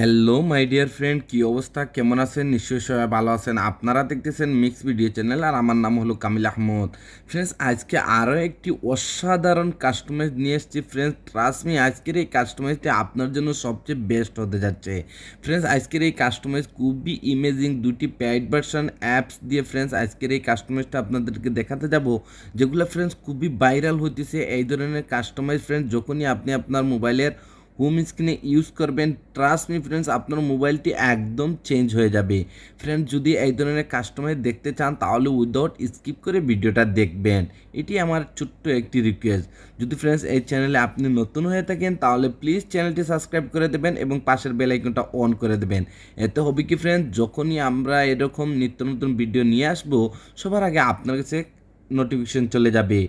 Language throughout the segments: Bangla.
হ্যালো মাই ডিয়ার ফ্রেন্ড কী অবস্থা কেমন আছেন নিশ্চয়ই সবাই ভালো আছেন আপনারা দেখতেছেন মিক্স ভিডিও চ্যানেল আর আমার নাম হলো কামিল আহমদ ফ্রেন্ডস আজকে আরও একটি অসাধারণ কাস্টমাইজ নিয়ে এসেছি ফ্রেন্ডস ট্রাস্ট ট্রাস্টমি আজকের এই কাস্টমাইজটি আপনার জন্য সবচেয়ে বেস্ট হতে যাচ্ছে ফ্রেন্ডস আজকের এই কাস্টমাইজ খুবই ইমেজিং দুটি প্যাড ভার্সন অ্যাপস দিয়ে ফ্রেন্ডস আজকের এই কাস্টমাইজটা আপনাদেরকে দেখাতে যাব যেগুলো ফ্রেন্ডস খুবই ভাইরাল হতেছে এই ধরনের কাস্টমাইজ ফ্রেন্ডস যখনই আপনি আপনার মোবাইলের হোম স্ক্রিনে ইউজ করবেন ট্রাস্ট মি ফ্রেন্ডস আপনার মোবাইলটি একদম চেঞ্জ হয়ে যাবে ফ্রেন্ডস যদি এই ধরনের কাস্টমার দেখতে চান তাহলে উইদাউট স্কিপ করে ভিডিওটা দেখবেন এটি আমার ছোট্ট একটি রিকোয়েস্ট যদি ফ্রেন্ডস এই চ্যানেলে আপনি নতুন হয়ে থাকেন তাহলে প্লিজ চ্যানেলটি সাবস্ক্রাইব করে দেবেন এবং পাশের বেলাইকনটা অন করে দেবেন এতে হবে কি ফ্রেন্ডস যখনই আমরা এরকম নিত্য নতুন ভিডিও নিয়ে আসবো সবার আগে আপনার কাছে নোটিফিকেশন চলে যাবে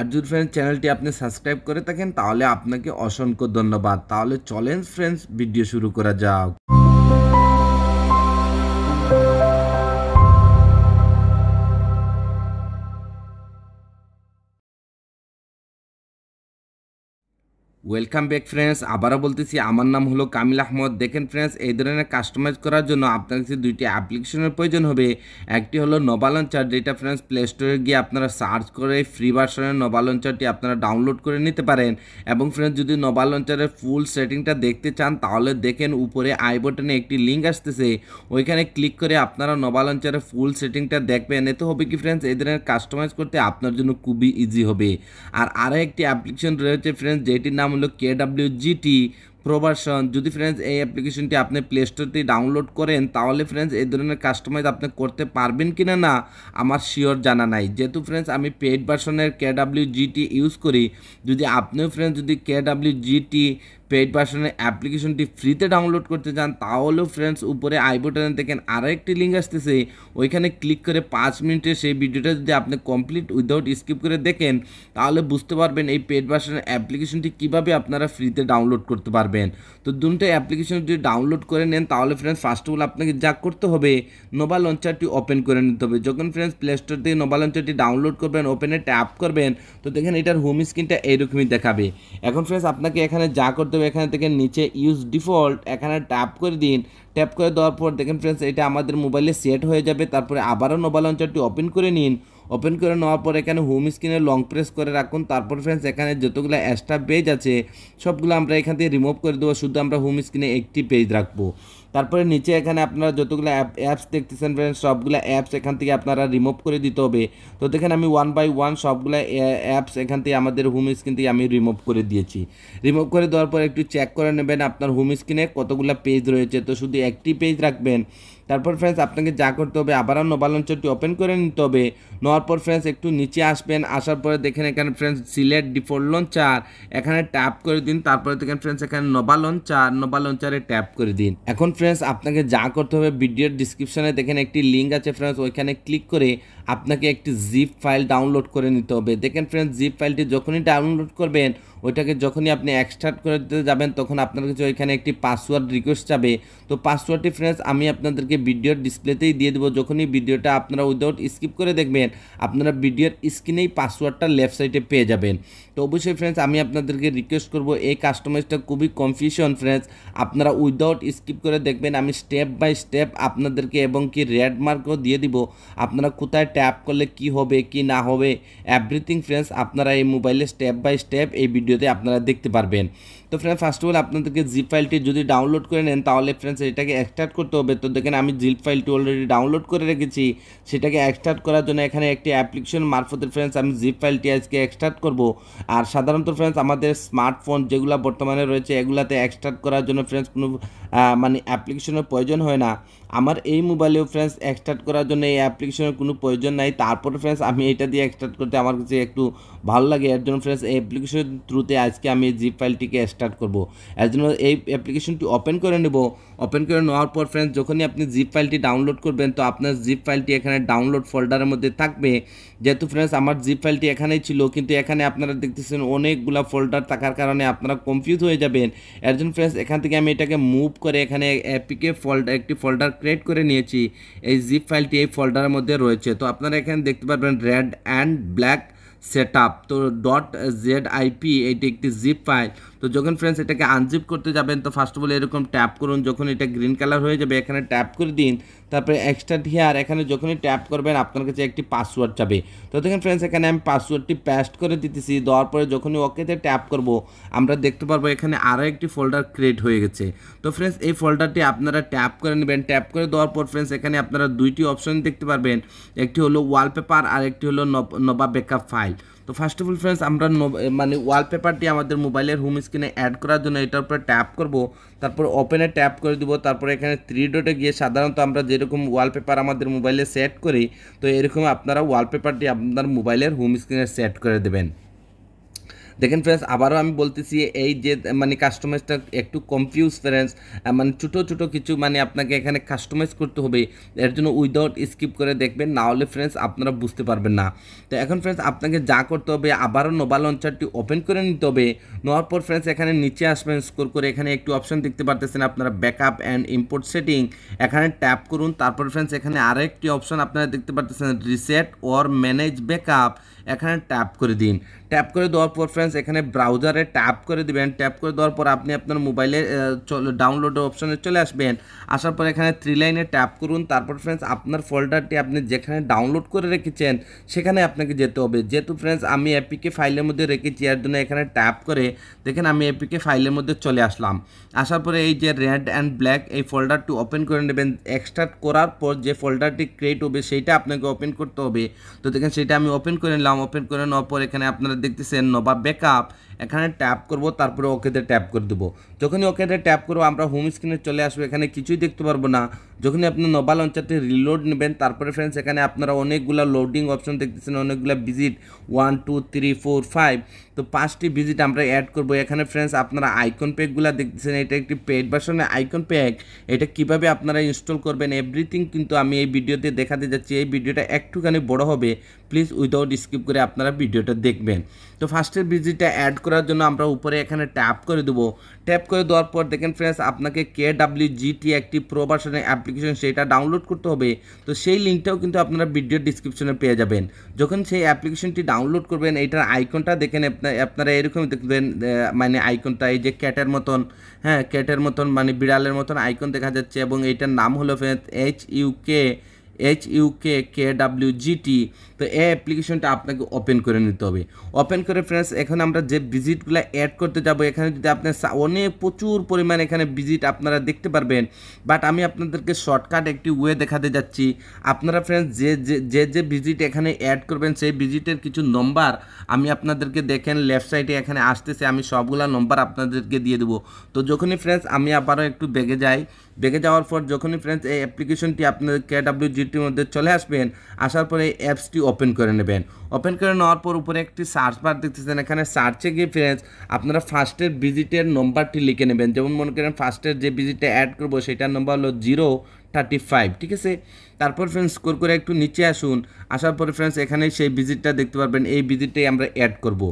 আর যদি ফ্রেন্ডস চ্যানেলটি আপনি সাবস্ক্রাইব করে থাকেন তাহলে আপনাকে অসংখ্য ধন্যবাদ তাহলে চলেন ফ্রেন্ডস ভিডিও শুরু করা যাক ওয়েলকাম ব্যাক ফ্রেন্ডস আবারও বলতেছি আমার নাম হলো কামিল আহমদ দেখেন ফ্রেন্ডস এই ধরনের কাস্টমাইজ করার জন্য আপনার কাছে দুইটি অ্যাপ্লিকেশনের প্রয়োজন হবে একটি হলো নোবা লঞ্চার যেটা ফ্রেন্ডস প্লে স্টোরে গিয়ে আপনারা সার্চ করে ফ্রি ভার্সনের নোবা লঞ্চারটি আপনারা ডাউনলোড করে নিতে পারেন এবং ফ্রেন্ডস যদি নোবা লঞ্চারের ফুল সেটিংটা দেখতে চান তাহলে দেখেন উপরে আই বটনে একটি লিঙ্ক আসতেছে ওইখানে ক্লিক করে আপনারা নোবা লঞ্চারের ফুল সেটিংটা দেখবেন এতে হবে কি ফ্রেন্ডস এই ধরনের কাস্টমাইজ করতে আপনার জন্য খুবই ইজি হবে আর আরও একটি অ্যাপ্লিকেশন রয়েছে ফ্রেন্ডস যেটির নাম হলো কে ডাব্লিউ জিটি প্রভার্সন যদি ফ্রেন্ডস এই অ্যাপ্লিকেশনটি আপনি প্লে স্টোরটি ডাউনলোড করেন তাহলে ফ্রেন্ডস এই ধরনের কাস্টমাইজ আপনি করতে পারবেন কি না না আমার শিওর জানা নাই যেহেতু ফ্রেন্ডস আমি পেইড ভার্সনের কে ডাব্লিউ জিটি ইউজ করি যদি আপনিও ফ্রেন্ডস যদি কে ডাব্লিউ জিটি পেইড ভার্সনের অ্যাপ্লিকেশনটি ফ্রিতে ডাউনলোড করতে চান তাহলেও ফ্রেন্ডস উপরে আই বাটনে দেখেন আরও একটি লিঙ্ক আসতেছে ওইখানে ক্লিক করে পাঁচ মিনিটে সেই ভিডিওটা যদি আপনি কমপ্লিট উইদাউট স্কিপ করে দেখেন তাহলে বুঝতে পারবেন এই পেইড ভার্সনের অ্যাপ্লিকেশনটি কীভাবে আপনারা ফ্রিতে ডাউনলোড করতে পারবেন তো দুটো অ্যাপ্লিকেশন যদি ডাউনলোড করে নেন তাহলে ফ্রেন্ডস ফার্স্ট অফ অল আপনাকে যা করতে হবে নোভা লঞ্চারটি ওপেন করে নিতে হবে যখন ফ্রেন্ডস প্লে স্টোর থেকে নোভা লঞ্চারটি ডাউনলোড করবেন ওপেনে ট্যাপ করবেন তো দেখেন এটার হোম স্ক্রিনটা এইরকমই দেখাবে এখন ফ্রেন্ডস আপনাকে এখানে যা করতে তবে এখান থেকে নিচে ইউজ ডিফল্ট এখানে ট্যাপ করে দিন ট্যাপ করে দেওয়ার পর দেখেন ফ্রেন্ডস এটা আমাদের মোবাইলে সেট হয়ে যাবে তারপরে আবারও নোবা লঞ্চারটি ওপেন করে নিন ওপেন করে নেওয়ার পর এখানে হোম স্ক্রিনে লং প্রেস করে রাখুন তারপর ফ্রেন্ডস এখানে যতগুলো এক্সট্রা পেজ আছে সবগুলো আমরা এখান থেকে রিমুভ করে দেবো শুধু আমরা হোম স্ক্রিনে একটি পেজ রাখবো তারপরে নিচে এখানে আপনারা যতগুলো অ্যাপস দেখতেছেন ফ্রেন্ড সবগুলো অ্যাপস এখান থেকে আপনারা রিমুভ করে দিতে হবে তো দেখেন আমি ওয়ান বাই ওয়ান সবগুলো অ্যাপস এখান থেকে আমাদের হোম স্ক্রিন থেকে আমি রিমুভ করে দিয়েছি রিমুভ করে দেওয়ার পর একটু চেক করে নেবেন আপনার হোম স্ক্রিনে কতগুলো পেজ রয়েছে তো শুধু একটি পেজ রাখবেন তারপর ফ্রেন্ডস আপনাকে যা করতে হবে আবারও নোভা লঞ্চারটি ওপেন করে নিতে হবে নেওয়ার পর ফ্রেন্ডস একটু নিচে আসবেন আসার পরে দেখেন এখানে ফ্রেন্ডস সিলেট ডিফল্ট লঞ্চার এখানে ট্যাপ করে দিন তারপরে দেখেন ফ্রেন্ডস এখানে নোভা লঞ্চার নোভা লঞ্চারে ট্যাপ করে দিন এখন ফ্রেন্ডস আপনাকে যা করতে হবে ভিডিওর ডিসক্রিপশানে দেখেন একটি লিঙ্ক আছে ফ্রেন্ডস ওইখানে ক্লিক করে আপনাকে একটি জিপ ফাইল ডাউনলোড করে নিতে হবে দেখেন ফ্রেন্ডস জিপ ফাইলটি যখনই ডাউনলোড করবেন ওইটাকে যখনই আপনি এক্সট্রাক্ট করে দিতে যাবেন তখন আপনার কাছে ওইখানে একটি পাসওয়ার্ড রিকোয়েস্ট যাবে তো পাসওয়ার্ডটি ফ্রেন্ডস আমি আপনাদেরকে ভিডিওর ডিসপ্লেতেই দিয়ে দেবো যখনই ভিডিওটা আপনারা উইদাউট স্কিপ করে দেখবেন আপনারা ভিডিওর স্ক্রিনেই পাসওয়ার্ডটা লেফট সাইডে পেয়ে যাবেন তো অবশ্যই ফ্রেন্ডস আমি আপনাদেরকে রিকোয়েস্ট করব এই কাস্টমাইজটা খুবই কনফিউশন ফ্রেন্ডস আপনারা উইদাউট স্কিপ করে দেখবেন আমি স্টেপ বাই স্টেপ আপনাদেরকে এবং কি রেড মার্কও দিয়ে দিব আপনারা কোথায় ট্যাপ করলে কি হবে কি না হবে এভরিথিং ফ্রেন্ডস আপনারা এই মোবাইলে স্টেপ বাই স্টেপ এই ভিডিওতে আপনারা দেখতে পারবেন তো ফ্রেন্ডস ফার্স্ট অফ অল আপনাদেরকে জিপ ফাইলটি যদি ডাউনলোড করে নেন তাহলে ফ্রেন্ডস এটাকে এক্সট্রাক্ট করতে হবে তো দেখেন আমি জিপ ফাইলটি অলরেডি ডাউনলোড করে রেখেছি সেটাকে এক্সট্রাক্ট করার জন্য এখানে একটি অ্যাপ্লিকেশন মারফত ফ্রেন্ডস আমি জিপ ফাইলটি আজকে এক্সট্রাক্ট করব আর সাধারণত ফ্রেন্ডস আমাদের স্মার্টফোন যেগুলো বর্তমানে রয়েছে এগুলাতে এক্সট্রাক্ট করার জন্য ফ্রেন্ডস কোনো মানে অ্যাপ্লিকেশনের প্রয়োজন হয় না আমার এই মোবাইলেও ফ্রেন্ডস এক্সট্রাক্ট করার জন্য এই অ্যাপ্লিকেশনের কোনো প্রয়োজন নাই তারপরে ফ্রেন্ডস আমি এটা দিয়ে এক্সট্রাক্ট করতে আমার কাছে একটু ভালো লাগে এর জন্য ফ্রেন্ডস এই অ্যাপ্লিকেশনের থ্রুতে আজকে আমি জিপ ফাইলটিকে স্টার্ট করব এর জন্য এই অ্যাপ্লিকেশনটি ওপেন করে নেব ওপেন করে নেওয়ার পর ফ্রেন্ডস যখনই আপনি জিপ ফাইলটি ডাউনলোড করবেন তো আপনার জিপ ফাইলটি এখানে ডাউনলোড ফোল্ডারের মধ্যে থাকবে যেহেতু ফ্রেন্ডস আমার জিপ ফাইলটি এখানেই ছিল কিন্তু এখানে আপনারা দেখতেছেন অনেকগুলা ফোল্ডার থাকার কারণে আপনারা কনফিউজ হয়ে যাবেন এর জন্য ফ্রেন্ডস এখান থেকে আমি এটাকে মুভ করে এখানে অ্যাপিকে ফোল্ডার একটি ফোল্ডার ক্রিয়েট করে নিয়েছি এই জিপ ফাইলটি এই ফোল্ডারের মধ্যে রয়েছে তো আপনারা এখানে দেখতে পারবেন red and black set up তো ডট জেড আইপি এটি একটি জিপ ফাইল তো যখন ফ্রেন্ডস এটাকে আনজিপ করতে যাবেন তো ফার্স্ট অফ অল এরকম ট্যাপ করুন যখন এটা গ্রিন কালার হয়ে যাবে এখানে ট্যাপ করে দিন তারপরে এক্সট্রা হেয়ার এখানে যখনই ট্যাপ করবেন আপনার কাছে একটি পাসওয়ার্ড যাবে তো দেখেন ফ্রেন্ডস এখানে আমি পাসওয়ার্ডটি প্যাস্ট করে দিতেছি দেওয়ার পরে যখনই ওকেতে ট্যাপ করব আমরা দেখতে পারবো এখানে আরও একটি ফোল্ডার ক্রিয়েট হয়ে গেছে তো ফ্রেন্ডস এই ফোল্ডারটি আপনারা ট্যাপ করে নেবেন ট্যাপ করে দেওয়ার পর ফ্রেন্ডস এখানে আপনারা দুইটি অপশন দেখতে পারবেন একটি হলো ওয়ালপেপার আর একটি হলো নবা ব্যাকআপ ফাইল তো ফার্স্ট অফ অল ফ্রেন্ডস আমরা মানে ওয়ালপেপারটি আমাদের মোবাইলের হোম স্ক্রিনে অ্যাড করার জন্য এটার উপরে ট্যাপ করব তারপর ওপেনে ট্যাপ করে দিব তারপর এখানে থ্রি ডটে গিয়ে সাধারণত আমরা যেরকম ওয়ালপেপার আমাদের মোবাইলে সেট করি তো এরকম আপনারা ওয়ালপেপারটি আপনার মোবাইলের হোম স্ক্রিনে সেট করে দেবেন দেখেন ফ্রেন্ডস আবারও আমি বলতেছি এই যে মানে কাস্টমাইজটা একটু কনফিউজ ফ্রেন্ডস মানে ছোটো ছোটো কিছু মানে আপনাকে এখানে কাস্টমাইজ করতে হবে এর জন্য উইদাউট স্কিপ করে দেখবেন না হলে ফ্রেন্ডস আপনারা বুঝতে পারবেন না তো এখন ফ্রেন্ডস আপনাকে যা করতে হবে আবারও নোভা লঞ্চারটি ওপেন করে নিতে হবে নেওয়ার পর ফ্রেন্ডস এখানে নিচে আসবেন স্কোর করে এখানে একটু অপশন দেখতে পারতেছেন আপনারা ব্যাকআপ অ্যান্ড ইম্পোর্ট সেটিং এখানে ট্যাপ করুন তারপর ফ্রেন্ডস এখানে আরেকটি অপশন আপনারা দেখতে পারতেছেন রিসেট অর ম্যানেজ ব্যাকআপ এখানে ট্যাপ করে দিন ট্যাপ করে দেওয়ার পর ফ্রেন্ডস এখানে ব্রাউজারে ট্যাপ করে দিবেন ট্যাপ করে দেওয়ার পর আপনি আপনার মোবাইলে ডাউনলোড অপশানে চলে আসবেন আসার পর এখানে থ্রি লাইনে ট্যাপ করুন তারপর ফ্রেন্ডস আপনার ফোল্ডারটি আপনি যেখানে ডাউনলোড করে রেখেছেন সেখানে আপনাকে যেতে হবে যেহেতু ফ্রেন্ডস আমি এপিকে ফাইলের মধ্যে রেখেছি এর জন্য এখানে ট্যাপ করে দেখেন আমি এপিকে ফাইলের মধ্যে চলে আসলাম আসার পরে এই যে রেড অ্যান্ড ব্ল্যাক এই ফোল্ডারটি ওপেন করে নেবেন এক্সট্রাক্ট করার পর যে ফোল্ডারটি ক্রিয়েট হবে সেইটা আপনাকে ওপেন করতে হবে তো দেখেন সেটা আমি ওপেন করে নিলাম ওপেন করে নেওয়ার পর এখানে আপনারা দেখতেছেন নবাব ব্যাকআপ এখানে ট্যাপ করব তারপরে ওকেতে ট্যাপ করে দেবো যখনই ওকেতে ট্যাপ করবো আমরা হোম স্ক্রিনে চলে আসবো এখানে কিছুই দেখতে পারবো না যখনই আপনি নোবা লঞ্চারটি রিলোড নেবেন তারপরে ফ্রেন্ডস এখানে আপনারা অনেকগুলো লোডিং অপশন দেখতেছেন অনেকগুলো visit one two three four five তো পাঁচটি ভিজিট আমরা অ্যাড করবো এখানে ফ্রেন্ডস আপনারা আইকন প্যাকগুলো দেখতেছেন এটা একটি পেড ভার্সনের আইকন প্যাক এটা কিভাবে আপনারা ইনস্টল করবেন এভরিথিং কিন্তু আমি এই ভিডিওতে দেখাতে যাচ্ছি এই ভিডিওটা একটুখানি বড় হবে প্লিজ উইদাউট স্কিপ করে আপনারা ভিডিওটা দেখবেন তো ফার্স্টের বিজিটা অ্যাড করার জন্য আমরা উপরে এখানে ট্যাপ করে দেবো ট্যাপ করে দেওয়ার পর দেখেন ফ্রেন্ডস আপনাকে কে ডাব্লিউ জিটি একটি প্রো অ্যাপ্লিকেশন সেটা ডাউনলোড করতে হবে তো সেই লিঙ্কটাও কিন্তু আপনারা ভিডিও ডিসক্রিপশনে পেয়ে যাবেন যখন সেই অ্যাপ্লিকেশনটি ডাউনলোড করবেন এইটার আইকনটা দেখেন আপনারা এরকম দেখবেন মানে আইকনটা এই যে ক্যাটের মতন হ্যাঁ ক্যাটের মতন মানে বিড়ালের মতন আইকন দেখা যাচ্ছে এবং এইটার নাম হলো friends H U K H U K K W GT তো এই অ্যাপ্লিকেশনটা আপনাকে ওপেন করে নিতে হবে ওপেন করে ফ্রেন্ডস এখন আমরা যে ভিজিটগুলো অ্যাড করতে যাব এখানে যদি আপনার অনেক প্রচুর পরিমাণ এখানে ভিজিট আপনারা দেখতে পারবেন বাট আমি আপনাদেরকে শর্টকাট একটি ওয়ে দেখাতে যাচ্ছি আপনারা ফ্রেন্ডস যে যে যে ভিজিট এখানে অ্যাড করবেন সেই ভিজিটের কিছু নম্বর আমি আপনাদেরকে দেখেন লেফট সাইডে এখানে আসতেছে আমি সবগুলা নম্বর আপনাদেরকে দিয়ে দেবো তো যখনই ফ্রেন্ডস আমি আবারও একটু বেগে যাই দেখে যাওয়ার পর যখনই ফ্রেন্ডস এই অ্যাপ্লিকেশনটি আপনার কেডাব্লিউ জিটির মধ্যে চলে আসবেন আসার পরে এই অ্যাপসটি ওপেন করে নেবেন ওপেন করে নেওয়ার পর উপরে একটি সার্চ বার দেখতেছেন এখানে সার্চে গিয়ে ফ্রেন্ডস আপনারা ফার্স্টের ভিজিটের নম্বরটি লিখে নেবেন যেমন মনে করেন ফার্স্টের যে ভিজিটটা অ্যাড করবো সেটার নম্বর হলো জিরো থার্টি ফাইভ ঠিক আছে তারপর ফ্রেন্ডস স্কোর করে একটু নিচে আসুন আসার পরে ফ্রেন্ডস এখানে সেই ভিজিটটা দেখতে পারবেন এই ভিজিটটাই আমরা অ্যাড করবো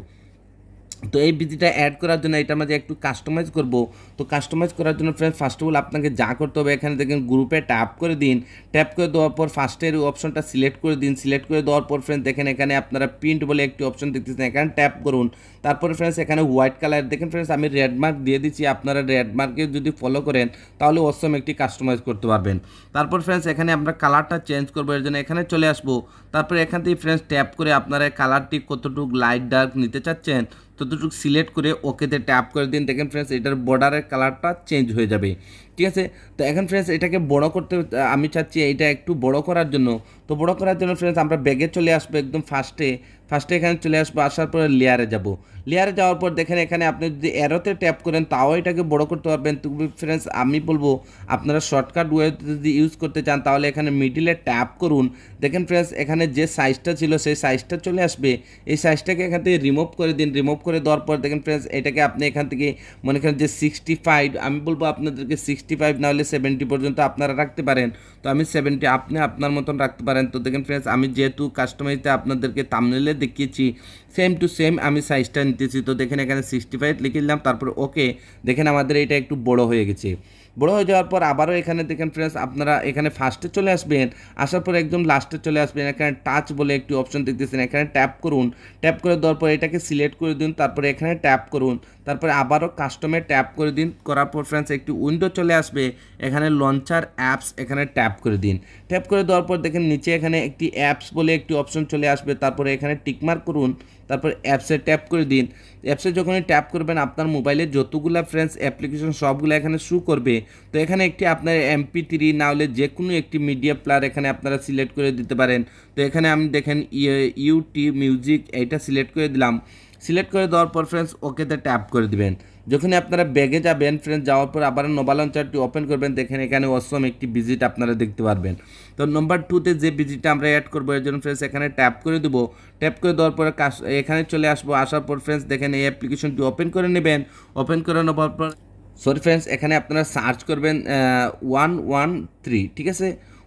তো এই বিজিটা অ্যাড করার জন্য এটা মাঝে একটু কাস্টমাইজ করব তো কাস্টমাইজ করার জন্য ফ্রেন্ড ফার্স্ট অফ অল আপনাকে যা করতে হবে এখানে দেখেন গ্রুপে ট্যাপ করে দিন ট্যাপ করে দেওয়ার পর ফার্স্টের অপশনটা সিলেক্ট করে দিন সিলেক্ট করে দেওয়ার পর ফ্রেন্ড দেখেন এখানে আপনারা প্রিন্ট বলে একটি অপশন দেখতেছেন এখানে ট্যাপ করুন তারপরে ফ্রেন্ডস এখানে হোয়াইট কালার দেখেন ফ্রেন্ডস আমি রেডমার্ক দিয়ে দিচ্ছি আপনারা রেডমার্কে যদি ফলো করেন তাহলে অসম একটি কাস্টমাইজ করতে পারবেন তারপর ফ্রেন্ডস এখানে আমরা কালারটা চেঞ্জ করবো এর জন্য এখানে চলে আসবো তারপরে এখান থেকে ফ্রেন্ডস ট্যাপ করে আপনারা কালারটি কতটুকু লাইট ডার্ক নিতে চাচ্ছেন ততটুকু সিলেক্ট করে ওকেতে ট্যাপ করে দিন দেখেন ফ্রেন্ডস এটার বর্ডারের কালারটা চেঞ্জ হয়ে যাবে ঠিক আছে তো এখন ফ্রেন্ডস এটাকে বড় করতে আমি চাচ্ছি এটা একটু বড় করার জন্য তো বড় করার জন্য ফ্রেন্ডস আমরা ব্যাগে চলে আসবো একদম ফার্স্টে ফার্স্টে এখানে চলে আসবো আসার পরে লেয়ারে যাব লেয়ারে যাওয়ার পর দেখেন এখানে আপনি যদি এরোতে ট্যাপ করেন তাও এটাকে বড় করতে পারবেন তো ফ্রেন্ডস আমি বলবো আপনারা শর্টকাট ওয়েতে যদি ইউজ করতে চান তাহলে এখানে মিডিলে ট্যাপ করুন দেখেন ফ্রেন্ডস এখানে যে সাইজটা ছিল সেই সাইজটা চলে আসবে এই সাইজটাকে এখান থেকে রিমুভ করে দিন রিমুভ করে দেওয়ার পর দেখেন ফ্রেন্ডস এটাকে আপনি এখান থেকে মনে করেন যে সিক্সটি ফাইভ আমি বলবো আপনাদেরকে সিক্সটি ফাইভ নাহলে সেভেন্টি পর্যন্ত আপনারা রাখতে পারেন তো আমি সেভেন্টি আপনি আপনার মতন রাখতে পারেন পারেন তো দেখেন ফ্রেন্ডস আমি যেহেতু কাস্টমাইজতে আপনাদেরকে তামনেলে দেখিয়েছি সেম টু সেম আমি সাইজটা নিতেছি তো দেখেন এখানে সিক্সটি ফাইভ লিখে দিলাম তারপর ওকে দেখেন আমাদের এটা একটু বড় হয়ে গেছে বড় হয়ে যাওয়ার পর আবারও এখানে দেখেন ফ্রেন্ডস আপনারা এখানে ফার্স্টে চলে আসবেন আসার পর একদম লাস্টে চলে আসবেন এখানে টাচ বলে একটি অপশন দেখতেছেন এখানে ট্যাপ করুন ট্যাপ করে দেওয়ার পর এটাকে সিলেক্ট করে দিন তারপরে এখানে ট্যাপ করুন তারপরে আবারও কাস্টমে ট্যাপ করে দিন করার পর ফ্রেন্ডস একটি উইন্ডো চলে আসবে এখানে লঞ্চার অ্যাপস এখানে ট্যাপ করে দিন ট্যাপ করে দেওয়ার পর দেখেন নিচে এখানে একটি অ্যাপস বলে একটি অপশন চলে আসবে তারপরে এখানে টিকমার্ক করুন তারপর অ্যাপসে ট্যাপ করে দিন অ্যাপসে যখনই ট্যাপ করবেন আপনার মোবাইলে যতগুলো ফ্রেন্ডস অ্যাপ্লিকেশন সবগুলো এখানে শু করবে তো এখানে একটি আপনার এমপি থ্রি না হলে যে কোনো একটি মিডিয়া প্লেয়ার এখানে আপনারা সিলেক্ট করে দিতে পারেন তো এখানে আমি দেখেন ইউটি ইয়ে, মিউজিক এইটা সিলেক্ট করে দিলাম সিলেক্ট করে দেওয়ার পর ফ্রেন্ডস ওকেতে ট্যাপ করে দিবেন যখন আপনারা ব্যাগে যাবেন ফ্রেন্ডস যাওয়ার পর আবার নোবা লঞ্চারটি ওপেন করবেন দেখেন এখানে অসম একটি ভিজিট আপনারা দেখতে পারবেন তো নম্বর টুতে যে ভিজিটটা আমরা অ্যাড করবো এর জন্য ফ্রেন্ডস এখানে ট্যাপ করে দেবো ট্যাপ করে দেওয়ার পরে এখানে চলে আসবো আসার পর ফ্রেন্ডস দেখেন এই অ্যাপ্লিকেশনটি ওপেন করে নেবেন ওপেন করে নেওয়ার পর সরি ফ্রেন্ডস এখানে আপনারা সার্চ করবেন ওয়ান ওয়ান থ্রি ঠিক আছে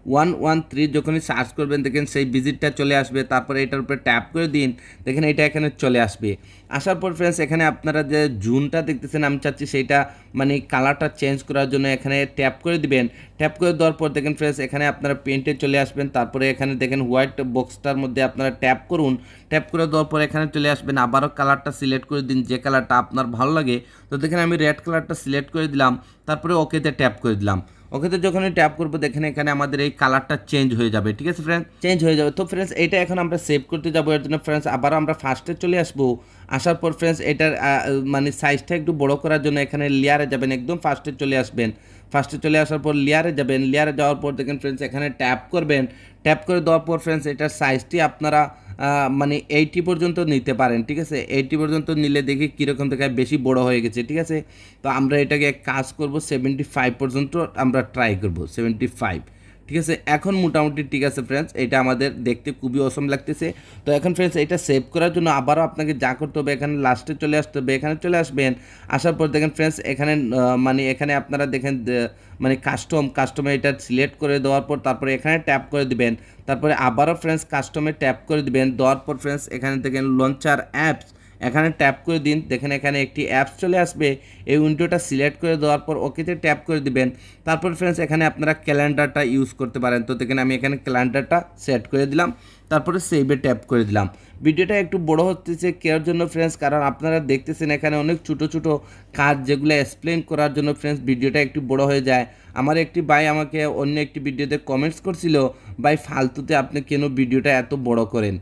ওয়ান ওয়ান থ্রি যখনই সার্চ করবেন দেখেন সেই ভিজিটটা চলে আসবে তারপরে এটার উপরে ট্যাপ করে দিন দেখেন এটা এখানে চলে আসবে আসার পর ফ্রেন্ডস এখানে আপনারা যে জুনটা দেখতেছেন আমি চাচ্ছি সেইটা মানে কালারটা চেঞ্জ করার জন্য এখানে ট্যাপ করে দিবেন ট্যাপ করে দেওয়ার পর দেখেন ফ্রেন্ডস এখানে আপনারা পেন্টে চলে আসবেন তারপরে এখানে দেখেন হোয়াইট বক্সটার মধ্যে আপনারা ট্যাপ করুন ট্যাপ করে দেওয়ার পর এখানে চলে আসবেন আবারও কালারটা সিলেক্ট করে দিন যে কালারটা আপনার ভালো লাগে তো দেখেন আমি রেড কালারটা সিলেক্ট করে দিলাম তারপরে ওকেতে ট্যাপ করে দিলাম ওকে তো যখন ট্যাপ করবো দেখেন এখানে আমাদের এই কালারটা চেঞ্জ হয়ে যাবে ঠিক আছে ফ্রেন্ডস চেঞ্জ হয়ে যাবে তো ফ্রেন্ডস এটা এখন আমরা সেভ করতে যাবো এর জন্য ফ্রেন্ডস আবার আমরা ফার্স্টে চলে আসবো আসার পর ফ্রেন্ডস এটার মানে সাইজটা একটু বড় করার জন্য এখানে লেয়ারে যাবেন একদম ফার্স্টে চলে আসবেন ফার্স্টে চলে আসার পর লেয়ারে যাবেন লেয়ারে যাওয়ার পর দেখেন ফ্রেন্ডস এখানে ট্যাপ করবেন ট্যাপ করে দেওয়ার পর ফ্রেন্ডস এটার সাইজটি আপনারা মানে এইটি পর্যন্ত নিতে পারেন ঠিক আছে এইটি পর্যন্ত নিলে দেখি কীরকম থেকে বেশি বড় হয়ে গেছে ঠিক আছে তো আমরা এটাকে কাজ করব সেভেন্টি ফাইভ পর্যন্ত আমরা ট্রাই করব সেভেন্টি ফাইভ ঠিক আছে এখন মোটামুটি ঠিক আছে ফ্রেন্ডস এটা আমাদের দেখতে খুবই অসম লাগতেছে তো এখন ফ্রেন্ডস এটা সেভ করার জন্য আবারও আপনাকে যা করতে হবে এখানে লাস্টে চলে আসতে হবে এখানে চলে আসবেন আসার পর দেখেন ফ্রেন্ডস এখানে মানে এখানে আপনারা দেখেন মানে কাস্টম কাস্টমে এটা সিলেক্ট করে দেওয়ার পর তারপরে এখানে ট্যাপ করে দিবেন তারপরে আবারও ফ্রেন্ডস কাস্টমে ট্যাপ করে দিবেন দেওয়ার পর ফ্রেন্ডস এখানে দেখেন লঞ্চার অ্যাপস এখানে ট্যাপ করে দিন দেখেন এখানে একটি অ্যাপস চলে আসবে এই উইন্ডোটা সিলেক্ট করে দেওয়ার পর ওকেতে ট্যাপ করে দিবেন তারপর ফ্রেন্ডস এখানে আপনারা ক্যালেন্ডারটা ইউজ করতে পারেন তো দেখেন আমি এখানে ক্যালেন্ডারটা সেট করে দিলাম তারপরে সেভে ট্যাপ করে দিলাম ভিডিওটা একটু বড় হচ্ছে কেয়ার জন্য ফ্রেন্ডস কারণ আপনারা দেখতেছেন এখানে অনেক ছোট ছোট কাজ যেগুলো এক্সপ্লেন করার জন্য ফ্রেন্ডস ভিডিওটা একটু বড় হয়ে যায় আমার একটি ভাই আমাকে অন্য একটি ভিডিওতে কমেন্টস করছিল ভাই ফালতুতে আপনি কেন ভিডিওটা এত বড় করেন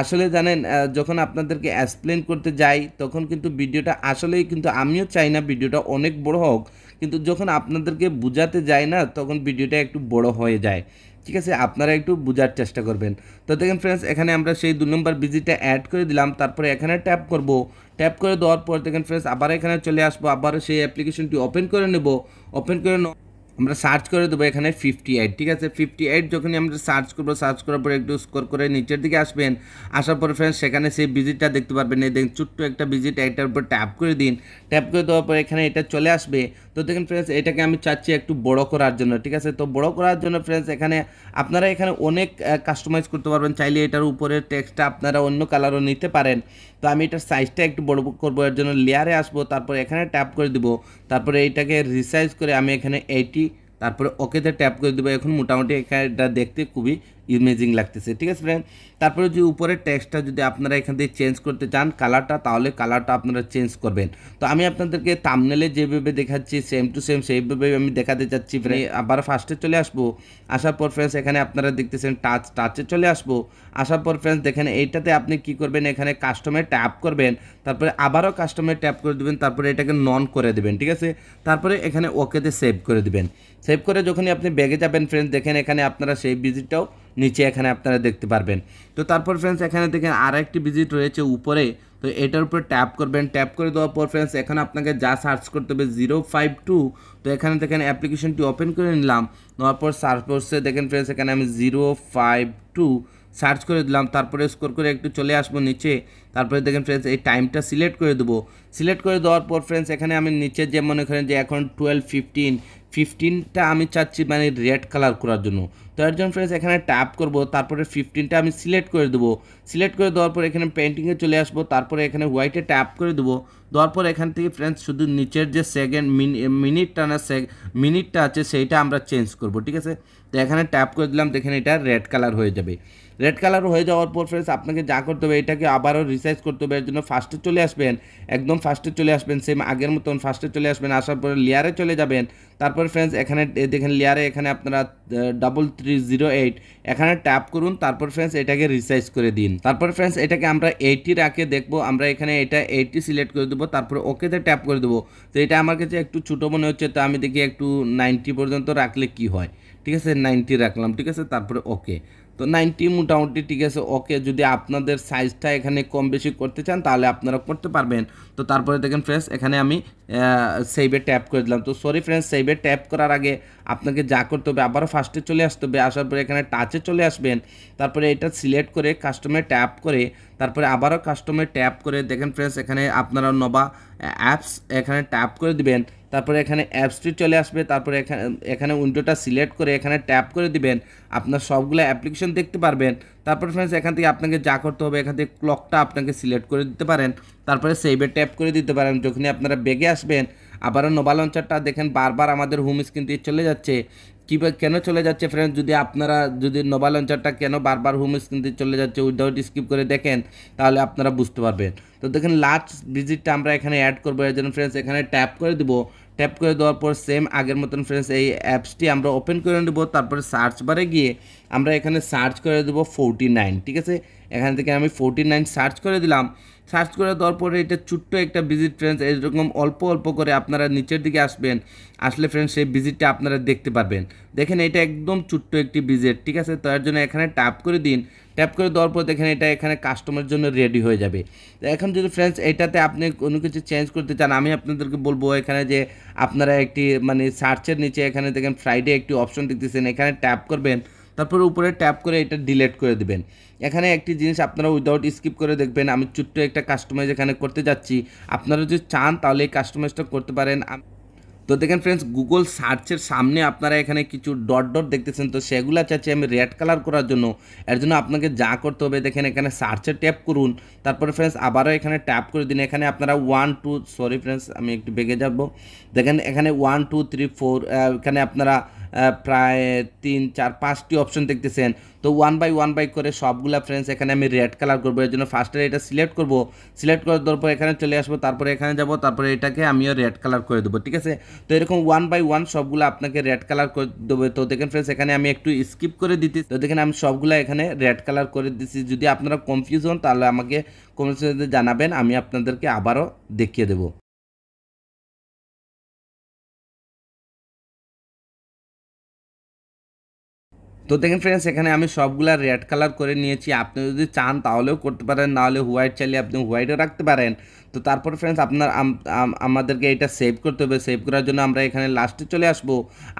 আসলে জানেন যখন আপনাদেরকে এক্সপ্লেন করতে যাই তখন কিন্তু ভিডিওটা আসলেই কিন্তু আমিও চাই না ভিডিওটা অনেক বড় হোক কিন্তু যখন আপনাদেরকে বোঝাতে যায় না তখন ভিডিওটা একটু বড় হয়ে যায় ঠিক আছে আপনারা একটু বোঝার চেষ্টা করবেন তো দেখেন ফ্রেন্ডস এখানে আমরা সেই দু নম্বর বিজিটা অ্যাড করে দিলাম তারপরে এখানে ট্যাপ করব ট্যাপ করে দেওয়ার পর দেখেন ফ্রেন্ডস আবার এখানে চলে আসবো আবার সেই অ্যাপ্লিকেশনটি ওপেন করে নেব ওপেন করে আমরা সার্চ করে দেবো এখানে ফিফটি এইট ঠিক আছে ফিফটি এইট যখনই আমরা সার্চ করবো সার্চ করার পরে একটু স্কোর করে নিচের দিকে আসবেন আসার পরে ফ্রেন্ডস সেখানে সেই ভিজিটটা দেখতে পারবেন এই দেখেন ছোট্ট একটা ভিজিট এটার উপর ট্যাপ করে দিন ট্যাপ করে দেওয়ার পরে এখানে এটা চলে আসবে তো দেখেন ফ্রেন্ডস এটাকে আমি চাচ্ছি একটু বড় করার জন্য ঠিক আছে তো বড় করার জন্য ফ্রেন্ডস এখানে আপনারা এখানে অনেক কাস্টমাইজ করতে পারবেন চাইলে এটার উপরে টেক্সটটা আপনারা অন্য কালারও নিতে পারেন তো আমি এটার সাইজটা একটু বড় করবো এর জন্য লেয়ারে আসবো তারপর এখানে ট্যাপ করে দিব তারপরে এইটাকে রিসাইজ করে আমি এখানে এইটি তারপরে ওকেতে ট্যাপ করে দেবো এখন মোটামুটি এটা দেখতে খুবই ইমেজিং লাগতেছে ঠিক আছে ফ্রেন্ড তারপরে যে উপরের টেক্সটটা যদি আপনারা এখান থেকে চেঞ্জ করতে চান কালারটা তাহলে কালারটা আপনারা চেঞ্জ করবেন তো আমি আপনাদেরকে তামনেলে যেভাবে দেখাচ্ছি সেম টু সেম সেইভাবে আমি দেখাতে চাচ্ছি আবার ফার্স্টে চলে আসবো আসার পর ফ্রেন্ডস এখানে আপনারা দেখতেছেন টাচ টাচে চলে আসবো আসার পর ফ্রেন্ডস দেখেন এইটাতে আপনি কি করবেন এখানে কাস্টমার ট্যাপ করবেন তারপরে আবারও কাস্টমার ট্যাপ করে দেবেন তারপরে এটাকে নন করে দেবেন ঠিক আছে তারপরে এখানে ওকেতে সেভ করে দেবেন সেভ করে যখনই আপনি ব্যাগে যাবেন ফ্রেন্ডস দেখেন এখানে আপনারা সেই ভিজিটটাও নিচে এখানে আপনারা দেখতে পারবেন তো তারপর ফ্রেন্ডস এখানে দেখেন আর একটি ভিজিট রয়েছে উপরে তো এটার উপর ট্যাপ করবেন ট্যাপ করে দেওয়ার পর ফ্রেন্ডস এখানে আপনাকে যা সার্চ করতে হবে জিরো ফাইভ টু তো এখানে দেখেন অ্যাপ্লিকেশনটি ওপেন করে নিলাম নেওয়ার পর সার্চ বক্সে দেখেন ফ্রেন্ডস এখানে আমি জিরো ফাইভ টু সার্চ করে দিলাম তারপরে স্কোর করে একটু চলে আসবো নিচে তারপরে দেখেন ফ্রেন্ডস এই টাইমটা সিলেক্ট করে দেবো সিলেক্ট করে দেওয়ার পর ফ্রেন্ডস এখানে আমি নিচে যে মনে করেন যে এখন টুয়েলভ ফিফটিন ফিফটিনটা আমি চাচ্ছি মানে রেড কালার করার জন্য তো এর জন্য ফ্রেন্ডস এখানে ট্যাপ করব তারপরে ফিফটিনটা আমি সিলেক্ট করে দেবো সিলেক্ট করে দেওয়ার পর এখানে পেন্টিংয়ে চলে আসবো তারপরে এখানে হোয়াইটে ট্যাপ করে দেবো দেওয়ার পর এখান থেকে ফ্রেন্ডস শুধু নিচের যে সেকেন্ড মিনিটটা না সে মিনিটটা আছে সেইটা আমরা চেঞ্জ করব ঠিক আছে তো এখানে ট্যাপ করে দিলাম দেখেন এটা রেড কালার হয়ে যাবে রেড কালার হয়ে যাওয়ার পর ফ্রেন্ডস আপনাকে যা করতে হবে এটাকে আবারও রিসাইজ করতে হবে এর জন্য ফার্স্টে চলে আসবেন একদম ফার্স্টে চলে আসবেন সেম আগের মতন ফার্স্টে চলে আসবেন আসার পরে লেয়ারে চলে যাবেন তারপর ফ্রেন্ডস এখানে দেখেন লেয়ারে এখানে আপনারা ডাবল থ্রি জিরো এইট এখানে ট্যাপ করুন তারপর ফ্রেন্ডস এটাকে রিসাইজ করে দিন তারপর ফ্রেন্ডস এটাকে আমরা এইটি রাখে দেখবো আমরা এখানে এটা এইটি সিলেক্ট করে দেবো তারপর ওকেতে ট্যাপ করে দেবো তো এটা আমার কাছে একটু ছোটো মনে হচ্ছে তো আমি দেখি একটু নাইনটি পর্যন্ত রাখলে কি হয় ঠিক আছে নাইনটি রাখলাম ঠিক আছে তারপরে ওকে তো নাইনটি মোটামুটি ঠিক আছে ওকে যদি আপনাদের সাইজটা এখানে কম বেশি করতে চান তাহলে আপনারা করতে পারবেন তো তারপরে দেখেন ফ্রেন্ডস এখানে আমি সেভে ট্যাপ করে দিলাম তো সরি ফ্রেন্ডস সেইভে ট্যাপ করার আগে আপনাকে যা করতে হবে আবারও ফার্স্টে চলে আসতে হবে আসার পরে এখানে টাচে চলে আসবেন তারপরে এটা সিলেক্ট করে কাস্টমে ট্যাপ করে তারপরে আবারও কাস্টমে ট্যাপ করে দেখেন ফ্রেন্ডস এখানে আপনারা নবা অ্যাপস এখানে ট্যাপ করে দিবেন তারপরে এখানে অ্যাপসটি চলে আসবে তারপরে এখানে এখানে উইন্ডোটা সিলেক্ট করে এখানে ট্যাপ করে দিবেন আপনার সবগুলো অ্যাপ্লিকেশন দেখতে পারবেন তারপর ফ্রেন্ডস এখান থেকে আপনাকে যা করতে হবে এখান থেকে ক্লকটা আপনাকে সিলেক্ট করে দিতে পারেন তারপরে সেভে ট্যাপ করে দিতে পারেন যখনই আপনারা বেগে আসবেন আবারও নোবা লঞ্চারটা দেখেন বারবার আমাদের হোম স্ক্রিন দিয়ে চলে যাচ্ছে কীভাবে কেন চলে যাচ্ছে ফ্রেন্ডস যদি আপনারা যদি নোবা লঞ্চারটা কেন বারবার হোম স্ক্রিন দিয়ে চলে যাচ্ছে উইদাউট স্কিপ করে দেখেন তাহলে আপনারা বুঝতে পারবেন তো দেখেন লাস্ট ভিজিটটা আমরা এখানে অ্যাড করবো এর জন্য ফ্রেন্ডস এখানে ট্যাপ করে দেবো ট্যাপ করে দেওয়ার পর সেম আগের মতন ফ্রেন্ডস এই অ্যাপসটি আমরা ওপেন করে নেব তারপরে সার্চ বারে গিয়ে আমরা এখানে সার্চ করে দেবো ফোরটি নাইন ঠিক আছে এখান থেকে আমি ফোরটি নাইন সার্চ করে দিলাম সার্চ করে দেওয়ার পরে এটা ছোট্ট একটা ভিজিট ফ্রেন্ডস এরকম অল্প অল্প করে আপনারা নিচের দিকে আসবেন আসলে ফ্রেন্ডস সেই ভিজিটটা আপনারা দেখতে পারবেন দেখেন এটা একদম ছোট্ট একটি ভিজিট ঠিক আছে তার জন্য এখানে ট্যাপ করে দিন ট্যাপ করে দেওয়ার পর দেখেন এটা এখানে কাস্টমার জন্য রেডি হয়ে যাবে এখন যদি ফ্রেন্ডস এটাতে আপনি কোনো কিছু চেঞ্জ করতে চান আমি আপনাদেরকে বলবো এখানে যে আপনারা একটি মানে সার্চের নিচে এখানে দেখেন ফ্রাইডে একটি অপশন দেখতেছেন এখানে ট্যাপ করবেন তারপর উপরে ট্যাপ করে এটা ডিলেট করে দেবেন এখানে একটি জিনিস আপনারা উইদাউট স্কিপ করে দেখবেন আমি ছোট্ট একটা কাস্টমাইজ এখানে করতে যাচ্ছি আপনারা যদি চান তাহলে এই কাস্টমাইজটা করতে পারেন তো দেখেন ফ্রেন্ডস গুগল সার্চের সামনে আপনারা এখানে কিছু ডট ডট দেখতেছেন তো সেগুলা চাচ্ছি আমি রেড কালার করার জন্য এর জন্য আপনাকে যা করতে হবে দেখেন এখানে সার্চে ট্যাপ করুন তারপরে ফ্রেন্ডস আবারও এখানে ট্যাপ করে দিন এখানে আপনারা ওয়ান টু সরি ফ্রেন্ডস আমি একটু বেগে যাব দেখেন এখানে ওয়ান টু থ্রি ফোর এখানে আপনারা প্রায় তিন চার পাঁচটি অপশন দেখতেছেন তো ওয়ান বাই ওয়ান বাই করে সবগুলা ফ্রেন্ডস এখানে আমি রেড কালার করবো এর জন্য ফার্স্টে এটা সিলেক্ট করবো সিলেক্ট করার পর এখানে চলে আসবো তারপরে এখানে যাব তারপরে এটাকে আমিও রেড কালার করে দেবো ঠিক আছে তো এরকম ওয়ান বাই ওয়ান সবগুলো আপনাকে রেড কালার করে দেবো তো দেখেন ফ্রেন্ডস এখানে আমি একটু স্কিপ করে দিতে তো দেখেন আমি সবগুলো এখানে রেড কালার করে দিচ্ছি যদি আপনারা কনফিউজ হন তাহলে আমাকে কমেন্টস জানাবেন আমি আপনাদেরকে আবারও দেখিয়ে দেবো তো দেখেন ফ্রেন্ডস এখানে আমি সবগুলা রেড কালার করে নিয়েছি আপনি যদি চান তাহলেও করতে পারেন নাহলে হোয়াইট চাইলে আপনি হোয়াইটও রাখতে পারেন তো তারপর ফ্রেন্ডস আপনার আমাদেরকে এটা সেভ করতে হবে সেভ করার জন্য আমরা এখানে লাস্টে চলে আসব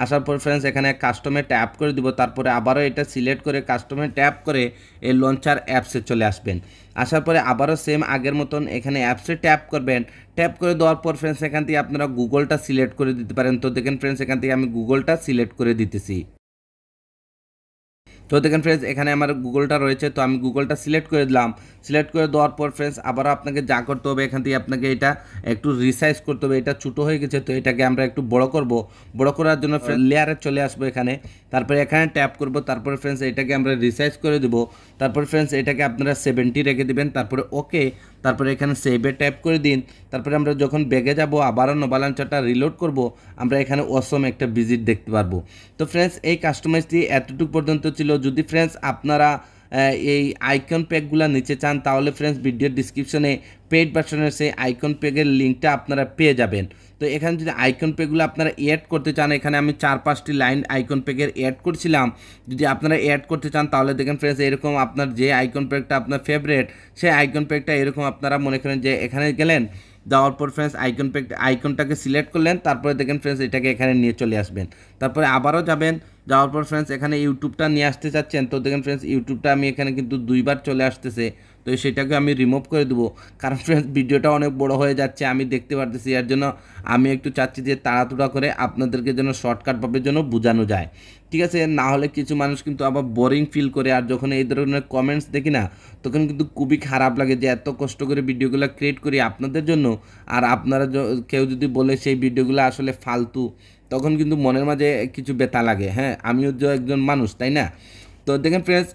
আসার পর ফ্রেন্ডস এখানে কাস্টমে ট্যাপ করে দিব তারপরে আবারও এটা সিলেক্ট করে কাস্টমে ট্যাপ করে এই লঞ্চার অ্যাপসে চলে আসবেন আসার পরে আবারও সেম আগের মতন এখানে অ্যাপসে ট্যাপ করবেন ট্যাপ করে দেওয়ার পর ফ্রেন্ডস এখান থেকে আপনারা গুগলটা সিলেক্ট করে দিতে পারেন তো দেখেন ফ্রেন্ডস এখান থেকে আমি গুগলটা সিলেক্ট করে দিতেছি তো দেখেন ফ্রেন্ডস এখানে আমার গুগলটা রয়েছে তো আমি গুগলটা সিলেক্ট করে দিলাম সিলেক্ট করে দেওয়ার পর ফ্রেন্ডস আবারও আপনাকে যা করতে হবে এখান থেকে আপনাকে এটা একটু রিসাইজ করতে হবে এটা ছোটো হয়ে গেছে তো এটাকে আমরা একটু বড় করব বড় করার জন্য লেয়ারে আচ্ছা। চলে আসবো এখানে তারপরে এখানে ট্যাপ করব তারপরে ফ্রেন্ডস এটাকে আমরা রিসাইজ করে দেবো তারপরে ফ্রেন্ডস এটাকে আপনারা সেভেন্টি রেখে দেবেন তারপরে ওকে তারপরে এখানে সেভে ট্যাপ করে দিন তারপরে আমরা যখন ব্যাগে যাব আবারও নোবালাঞ্চাটা রিলোড করব আমরা এখানে অসম একটা ভিজিট দেখতে পারবো তো ফ্রেন্ডস এই কাস্টমাইজটি এতটুকু পর্যন্ত ছিল যদি ফ্রেন্ডস আপনারা এই আইকন প্যাকগুলো নিচে চান তাহলে ফ্রেন্ডস ভিডিওর ডিসক্রিপশনে পেড ভার্সনের সেই আইকন প্যাকের লিঙ্কটা আপনারা পেয়ে যাবেন তো এখানে যদি আইকন প্যাকগুলো আপনারা অ্যাড করতে চান এখানে আমি চার পাঁচটি লাইন আইকন প্যাকের অ্যাড করছিলাম যদি আপনারা অ্যাড করতে চান তাহলে দেখেন ফ্রেন্ডস এরকম আপনার যে আইকন প্যাকটা আপনার ফেভারেট সেই আইকন প্যাকটা এরকম আপনারা মনে করেন যে এখানে গেলেন দেওয়ার পর ফ্রেন্ডস আইকন প্যাক আইকনটাকে সিলেক্ট করলেন তারপরে দেখেন ফ্রেন্ডস এটাকে এখানে নিয়ে চলে আসবেন তারপরে আবারও যাবেন যাওয়ার পর ফ্রেন্ডস এখানে ইউটিউবটা নিয়ে আসতে চাচ্ছেন তো দেখেন ফ্রেন্ডস ইউটিউবটা আমি এখানে কিন্তু দুইবার চলে আসতেছে তো সেটাকে আমি রিমুভ করে দেবো কারণ ফ্রেন্ডস ভিডিওটা অনেক বড় হয়ে যাচ্ছে আমি দেখতে পারতেছি এর জন্য আমি একটু চাচ্ছি যে তাড়াতুড়া করে আপনাদেরকে যেন শর্টকাটভাবে জন্য বোঝানো যায় ঠিক আছে না হলে কিছু মানুষ কিন্তু আবার বোরিং ফিল করে আর যখন এই ধরনের কমেন্টস দেখি না তখন কিন্তু খুবই খারাপ লাগে যে এত কষ্ট করে ভিডিওগুলো ক্রিয়েট করি আপনাদের জন্য আর আপনারা কেউ যদি বলে সেই ভিডিওগুলো আসলে ফালতু তখন কিন্তু মনের মাঝে কিছু ব্যথা লাগে হ্যাঁ আমিও যে একজন মানুষ তাই না তো দেখেন ফ্রেন্ডস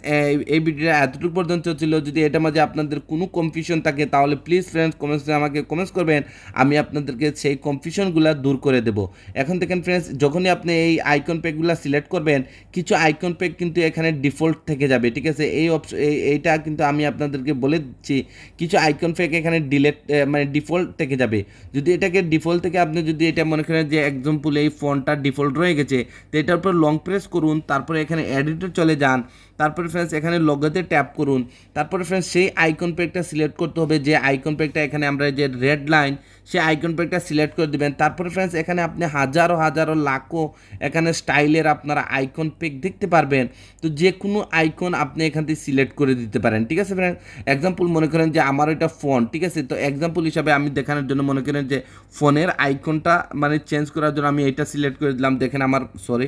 এই ভিডিওটা এতটুকু পর্যন্ত ছিল যদি এটা মাঝে আপনাদের কোনো কনফিউশন থাকে তাহলে প্লিজ ফ্রেন্ডস কমেন্টসে আমাকে কমেন্টস করবেন আমি আপনাদেরকে সেই কনফিউশনগুলো দূর করে দেব এখন দেখেন ফ্রেন্ডস যখনই আপনি এই আইকন প্যাকগুলো সিলেক্ট করবেন কিছু আইকন প্যাক কিন্তু এখানে ডিফল্ট থেকে যাবে ঠিক আছে এই অপশন এইটা কিন্তু আমি আপনাদেরকে বলে দিচ্ছি কিছু আইকন প্যাক এখানে ডিলেট মানে ডিফল্ট থেকে যাবে যদি এটাকে ডিফল্ট থেকে আপনি যদি এটা মনে করেন যে এক্সাম্পল এই ফোনটা ডিফল্ট রয়ে গেছে তো এটার উপর লং প্রেস করুন তারপরে এখানে এডিটর চলে যান যান তারপরে ফ্রেন্ডস এখানে লগোতে ট্যাপ করুন তারপরে ফ্রেন্ডস সেই আইকন প্যাকটা সিলেক্ট করতে হবে যে আইকন প্যাকটা এখানে আমরা যে রেড লাইন সেই আইকন প্যাকটা সিলেক্ট করে দেবেন তারপরে ফ্রেন্ডস এখানে আপনি হাজারো হাজারো লাখো এখানে স্টাইলের আপনারা আইকন প্যাক দেখতে পারবেন তো যে কোনো আইকন আপনি এখান থেকে সিলেক্ট করে দিতে পারেন ঠিক আছে ফ্রেন্ড এক্সাম্পল মনে করেন যে আমার এটা ফোন ঠিক আছে তো এক্সাম্পল হিসাবে আমি দেখানোর জন্য মনে করেন যে ফোনের আইকনটা মানে চেঞ্জ করার জন্য আমি এটা সিলেক্ট করে দিলাম দেখেন আমার সরি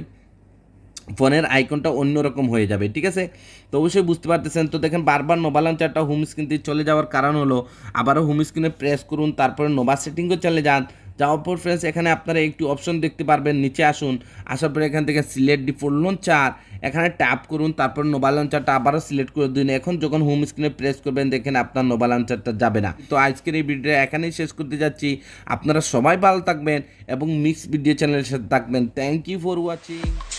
ফোনের আইকনটা অন্যরকম হয়ে যাবে ঠিক আছে তো অবশ্যই বুঝতে পারতেছেন তো দেখেন বারবার নোভা লঞ্চারটা হোম স্ক্রিন দিয়ে চলে যাওয়ার কারণ হলো আবারও হোম স্ক্রিনে প্রেস করুন তারপরে নোভা সেটিংও চলে যান যাওয়ার পর ফ্রেন্ডস এখানে আপনারা একটু অপশন দেখতে পারবেন নিচে আসুন আসার পরে এখান থেকে সিলেক্ট ডিফল্ট লঞ্চার এখানে ট্যাপ করুন তারপর নোবা লঞ্চারটা আবারও সিলেক্ট করে দিন এখন যখন হোম স্ক্রিনে প্রেস করবেন দেখেন আপনার নোবা লঞ্চারটা যাবে না তো আজকের এই ভিডিওটা এখানেই শেষ করতে যাচ্ছি আপনারা সবাই ভালো থাকবেন এবং মিক্স ভিডিও চ্যানেলের সাথে থাকবেন থ্যাংক ইউ ফর ওয়াচিং